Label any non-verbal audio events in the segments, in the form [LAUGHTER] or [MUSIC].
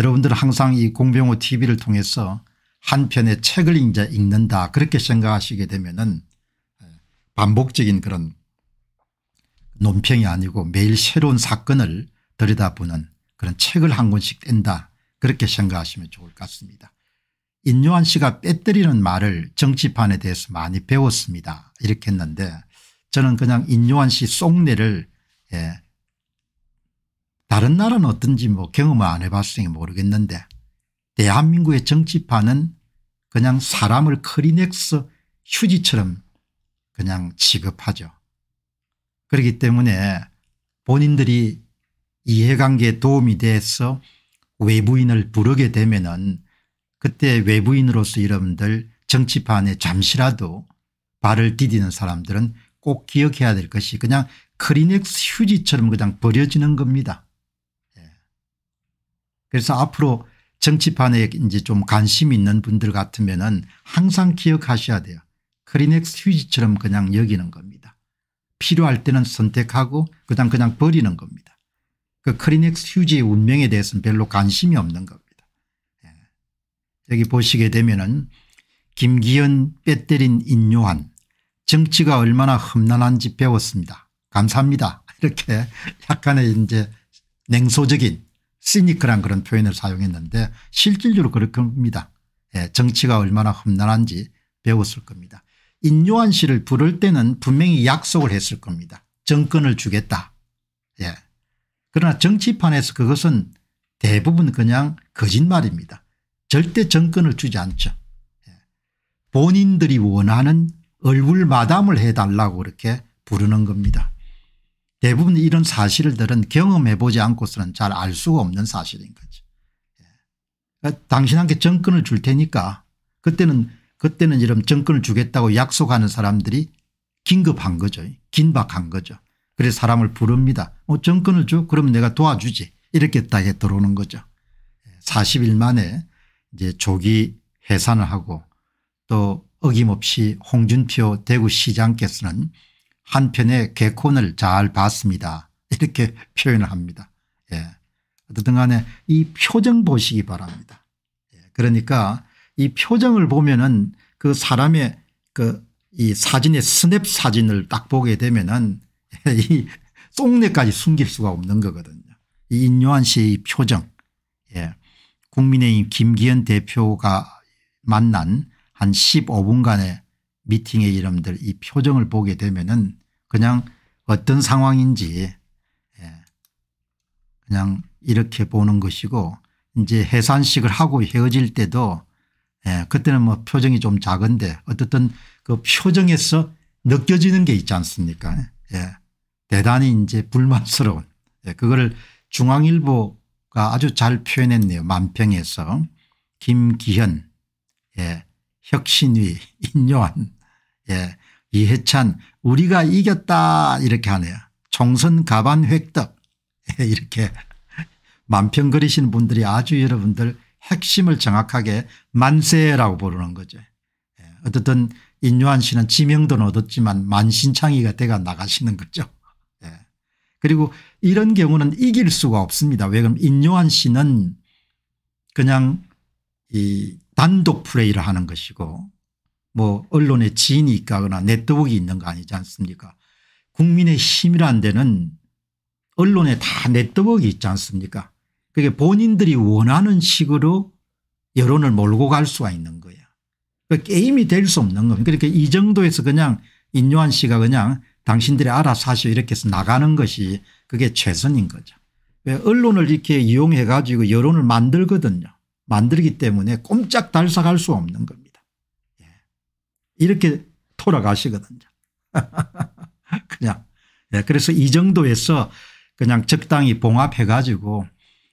여러분들은 항상 이 공병호 tv를 통해서 한 편의 책을 이제 읽는다 그렇게 생각하시게 되면 은 예, 반복적인 그런 논평이 아니고 매일 새로운 사건을 들여다보는 그런 책을 한 권씩 뗀다 그렇게 생각하시면 좋을 것 같습니다. 인요한 씨가 빼뜨리는 말을 정치판에 대해서 많이 배웠습니다. 이렇게 했는데 저는 그냥 인요한 씨 속내를 예, 다른 나라는 어떤지 뭐 경험을 안 해봤으니 모르겠는데 대한민국의 정치판은 그냥 사람을 크리넥스 휴지처럼 그냥 취급하죠. 그렇기 때문에 본인들이 이해관계에 도움이 돼서 외부인을 부르게 되면은 그때 외부인으로서 여러분들 정치판에 잠시라도 발을 디디는 사람들은 꼭 기억해야 될 것이 그냥 크리넥스 휴지처럼 그냥 버려지는 겁니다. 그래서 앞으로 정치판에 이제 좀 관심 있는 분들 같으면은 항상 기억하셔야 돼요. 크리넥스 휴지처럼 그냥 여기는 겁니다. 필요할 때는 선택하고 그다음 그냥 버리는 겁니다. 그 크리넥스 휴지의 운명에 대해서는 별로 관심이 없는 겁니다. 예. 여기 보시게 되면은 김기현 빼때린 인요한 정치가 얼마나 험난한지 배웠습니다. 감사합니다. [LAUGHS] 이렇게 약간의 이제 냉소적인 시니컬한 그런 표현을 사용했는데 실질적으로 그럴겁니다 예, 정치가 얼마나 험난한지 배웠을 겁니다. 인요한 씨를 부를 때는 분명히 약속을 했을 겁니다. 정권을 주겠다. 예. 그러나 정치판에서 그것은 대부분 그냥 거짓말입니다. 절대 정권을 주지 않죠. 예. 본인들이 원하는 얼굴 마담을 해달라고 그렇게 부르는 겁니다. 대부분 이런 사실들은 경험해 보지 않고서는 잘 알 수가 없는 사실인 거죠. 예. 그러니까 당신한테 정권을 줄 테니까 그때는 그때는 이런 정권을 주겠다고 약속하는 사람들이 긴급한 거죠. 긴박한 거죠. 그래서 사람을 부릅니다. 어, 정권을 줘? 그럼 내가 도와주지. 이렇게 딱 들어오는 거죠. 40일 예. 만에 이제 조기 해산을 하고 또 어김없이 홍준표 대구시장께서는 한편의 개콘을 잘 봤습니다. [LAUGHS] 이렇게 표현을 합니다. 예. 어쨌든 간에 이 표정 보시기 바랍니다. 예. 그러니까 이 표정을 보면은 그 사람의 그 이 사진의 스냅 사진을 딱 보게 되면은 [LAUGHS] 이 쫑내까지 숨길 수가 없는 거거든요. 이 인요한 씨의 표정. 예. 국민의힘 김기현 대표가 만난 한 15분간의 미팅의 이름들 이 표정을 보게 되면은 그냥 어떤 상황인지 예, 그냥 이렇게 보는 것이고 이제 해산식을 하고 헤어질 때도 예, 그때는 뭐 표정이 좀 작은데 어떻든 그 표정에서 느껴지는 게 있지 않습니까 예, 대단히 이제 불만스러운 그거를 중앙일보가 아주 잘 표현했네요 만평에서 김기현 혁신위 [LAUGHS] 인요한 이해찬 우리가 이겼다 이렇게 하네요. 총선 가반 획득 [LAUGHS] 이렇게 만평거리시는 분들이 아주 여러분들 핵심을 정확하게 만세라고 부르는 거죠. 예, 어쨌든 인요한 씨는 지명도는 얻었지만 만신창이가 돼가 나가시는 거죠. 예. 그리고 이런 경우는 이길 수가 없습니다. 왜 그럼 인요한 씨는 그냥 이 단독 플레이를 하는 것이고 뭐언론의 지인이 있거나 네트워크가 있는 거 아니지 않습니까 국민의 힘이란 데는 언론에 다 네트워크가 있지 않습니까 그게 본인들이 원하는 식으로 여론을 몰고 갈 수가 있는 거야 그 게임이 될 수 없는 겁니다 그러니까 이 정도에서 그냥 인요한 씨가 그냥 당신들이 알아서 하시오 이렇게 해서 나가는 것이 그게 최선인 거죠 왜 언론을 이렇게 이용해 가지고 여론을 만들거든요 만들기 때문에 꼼짝 달싹할 수 없는 겁니다 이렇게 돌아가시거든요. [LAUGHS] 그냥. 네, 그래서 이 정도에서 그냥 적당히 봉합해 가지고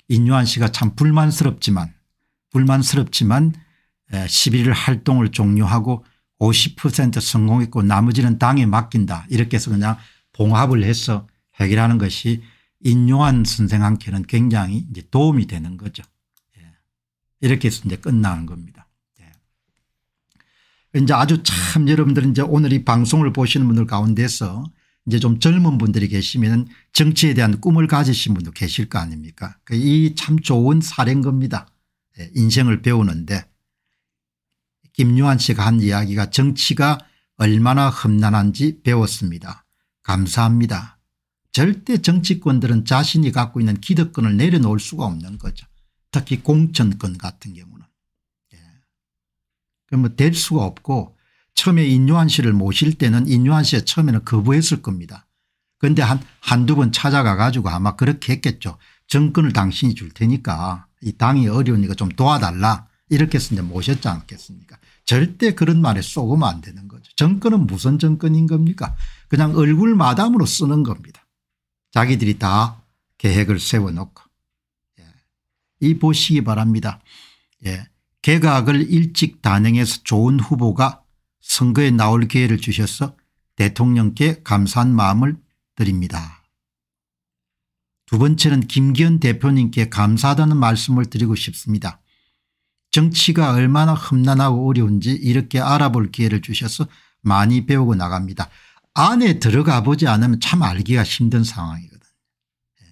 인유한 씨가 참 불만스럽지만 불만스럽지만 11일 예, 활동을 종료하고 50% 성공했고 나머지는 당에 맡긴다 이렇게 해서 그냥 봉합을 해서 해결하는 것이 인용한 선생한테는 굉장히 이제 도움이 되는 거죠. 예. 이렇게 해서 이제 끝나는 겁니다. 이제 아주 참 여러분들 이제 오늘 이 방송을 보시는 분들 가운데서 이제 좀 젊은 분들이 계시면 정치에 대한 꿈을 가지신 분도 계실 거 아닙니까 그 이참 좋은 사례인 겁니다. 예, 인생을 배우는데 김유한 씨가 한 이야기가 정치가 얼마나 험난한지 배웠습니다. 감사합니다. 절대 정치권들은 자신이 갖고 있는 기득권을 내려놓을 수가 없는 거죠. 특히 공천권 같은 경우 그러면 뭐 될 수가 없고 처음에 인요한 씨를 모실 때는 인요한 씨가 처음에는 거부했을 겁니다. 그런데 한, 한두 번 찾아가 가지고 아마 그렇게 했겠죠. 정권을 당신이 줄 테니까 이 당이 어려우니까 좀 도와달라 이렇게 해서 이제 모셨지 않겠습니까 절대 그런 말에 속으면 안 되는 거죠. 정권은 무슨 정권인 겁니까 그냥 얼굴 마담으로 쓰는 겁니다. 자기들이 다 계획을 세워놓고 예. 이 보시기 바랍니다. 예. 개각을 일찍 단행해서 좋은 후보가 선거에 나올 기회를 주셔서 대통령께 감사한 마음을 드립니다. 두 번째는 김기현 대표님께 감사하다는 말씀을 드리고 싶습니다. 정치가 얼마나 험난하고 어려운지 이렇게 알아볼 기회를 주셔서 많이 배우고 나갑니다. 안에 들어가 보지 않으면 참 알기가 힘든 상황이거든요. 예.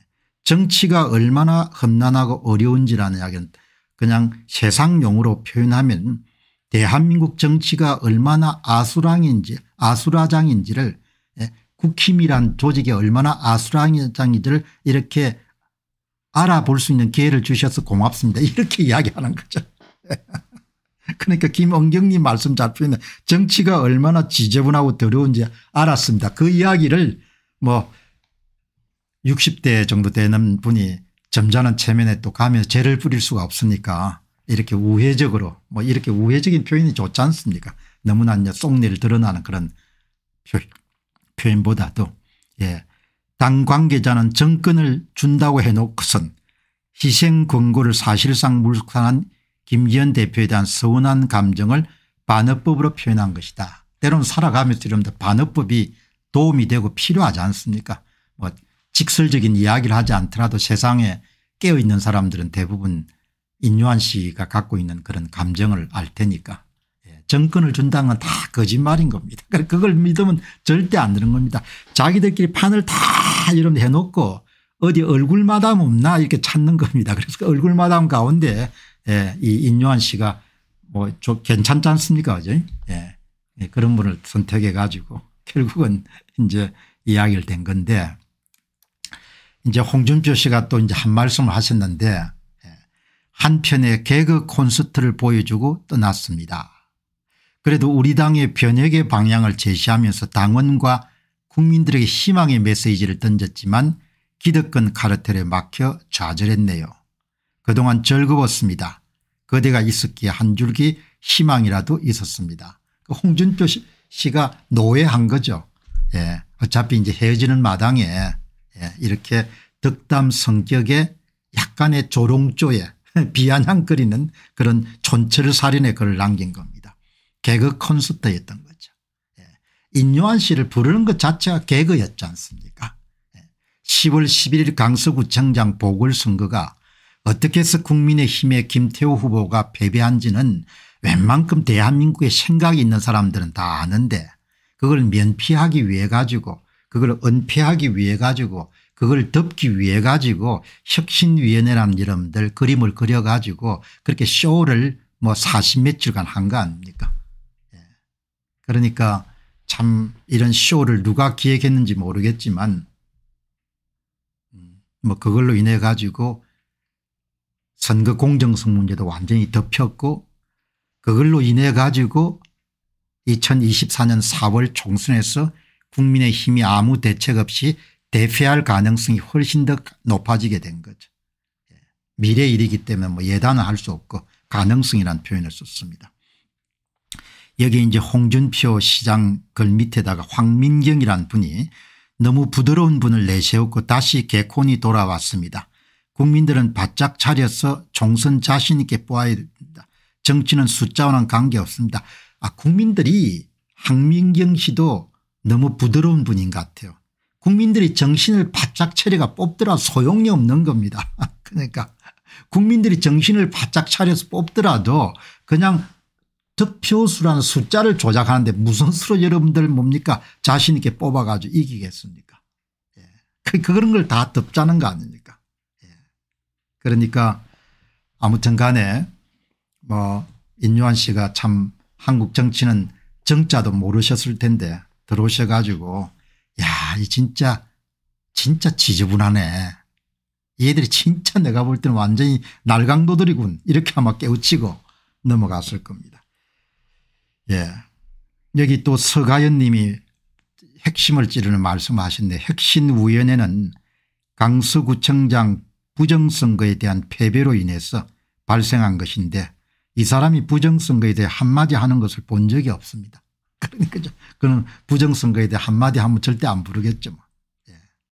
정치가 얼마나 험난하고 어려운지라는 이야기는 그냥 세상용으로 표현하면 대한민국 정치가 얼마나 아수랑인지 아수라장인지를 예, 국힘이란 조직이 얼마나 아수라장인지를 이렇게 알아볼 수 있는 기회를 주셔서 고맙습니다. 이렇게 이야기하는 거죠. [LAUGHS] 그러니까 김원경님 말씀 잘 표현해 정치가 얼마나 지저분하고 더러운지 알았습니다. 그 이야기를 뭐 60대 정도 되는 분이 점잖은 체면에 또가면 죄를 부릴 수가 없으니까 이렇게 우회적으로 뭐 이렇게 우회적인 표현이 좋지 않습니까 너무나 이제 속내를 드러나는 그런 표, 현보다도 예. 당 관계자는 정권을 준다고 해놓고선 희생 권고를 사실상 물산한 김기현 대표에 대한 서운한 감정을 반어법으로 표현한 것이다. 때로는 살아가면서 이런 반어법이 도움이 되고 필요하지 않습니까 뭐 직설적인 이야기를 하지 않더라도 세상에 깨어있는 사람들은 대부분 인유한 씨가 갖고 있는 그런 감정을 알 테니까 예, 정권을 준다는 건 다 거짓말인 겁니다. [LAUGHS] 그걸 믿으면 절대 안 되는 겁니다. 자기들끼리 판을 다 이런 해놓고 어디 얼굴마담 없나 이렇게 찾는 겁니다. 그래서 그 얼굴마담 가운데 예, 이 인요한 씨가 뭐 괜찮지 않습니까 그죠? 예, 예 그런 분을 선택해 가지고 [LAUGHS] 결국은 이제 이야기를 된 건데 이제 홍준표 씨가 또 이제 한 말씀을 하셨는데 예, 한편의 개그 콘서트를 보여주고 떠났습니다. 그래도 우리 당의 변혁의 방향을 제시하면서 당원과 국민들에게 희망의 메시지를 던졌지만 기득권 카르텔에 막혀 좌절했네요. 그동안 즐거웠습니다. 거대가 있었기에 한 줄기 희망이라도 있었습니다. 그 홍준표 씨가 노예한 거죠. 예. 어차피 이제 헤어지는 마당에 예, 이렇게 득담 성격에 약간의 조롱조에 [LAUGHS] 비아냥거리는 그런 촌철살인의 글을 남긴 겁니다. 개그 콘서트였던 거죠. 예, 인요한 씨를 부르는 것 자체가 개그였지 않습니까 10월 예, 11일 강서구청장 보궐선거가 어떻게 해서 국민의힘의 김태호 후보가 패배한지는 웬만큼 대한민국에 생각이 있는 사람들은 다 아는데 그걸 면피하기 위해 가지고 그걸 은폐하기 위해 가지고 그걸 덮기 위해 가지고 혁신위원회라는 이름들 그림을 그려 가지고 그렇게 쇼를 뭐 40 몇 주간 한 거 아닙니까 예. 그러니까 참 이런 쇼를 누가 기획했는지 모르겠지만 음, 뭐 그걸로 인해 가지고 선거 공정성 문제도 완전히 덮였고 그걸로 인해 가지고 2024년 4월 총선에서 국민의힘이 아무 대책 없이 대패할 가능성이 훨씬 더 높아지게 된 거죠. 예. 미래 일이기 때문에 뭐예단을할 수 없고 가능성이라는 표현을 썼습니다. 여기 이제 홍준표 시장 글 밑에다가 황민경이란 분이 너무 부드러운 분을 내세웠고 다시 개콘이 돌아왔습니다. 국민들은 바짝 차려서 총선 자신 있게 뽑아야 됩니다. 정치는 숫자와는 관계없습니다. 아 국민들이 황민경 씨도 너무 부드러운 분인 것 같아요. 국민들이 정신을 바짝 차려가 뽑더라 소용이 없는 겁니다. [LAUGHS] 그러니까 국민들이 정신을 바짝 차려서 뽑더라도 그냥 득표수라는 숫자를 조작하는데 무슨 수로 여러분들 뭡니까 자신 있게 뽑아가지고 이기겠습니까 예. 그, 런걸 다 덮자는 거 아닙니까 예. 그러니까 아무튼 간에 뭐 인요한 씨가 참 한국 정치는 정자도 모르셨을 텐데 들어오셔 가지고 야, 이 진짜 진짜 지저분하네. 얘들이 진짜 내가 볼 때는 완전히 날강도들이군 이렇게 아마 깨우치고 넘어갔을 겁니다. 예. 여기 또 서가연 님이 핵심을 찌르는 말씀하신데 핵심 우연에는 강서구청장 부정선거에 대한 패배로 인해서 발생한 것인데 이 사람이 부정선거에 대해 한마디 하는 것을 본 적이 없습니다. 그러니까 그는 부정선거에 대해 한마디 하면 절대 안 부르겠죠. 뭐.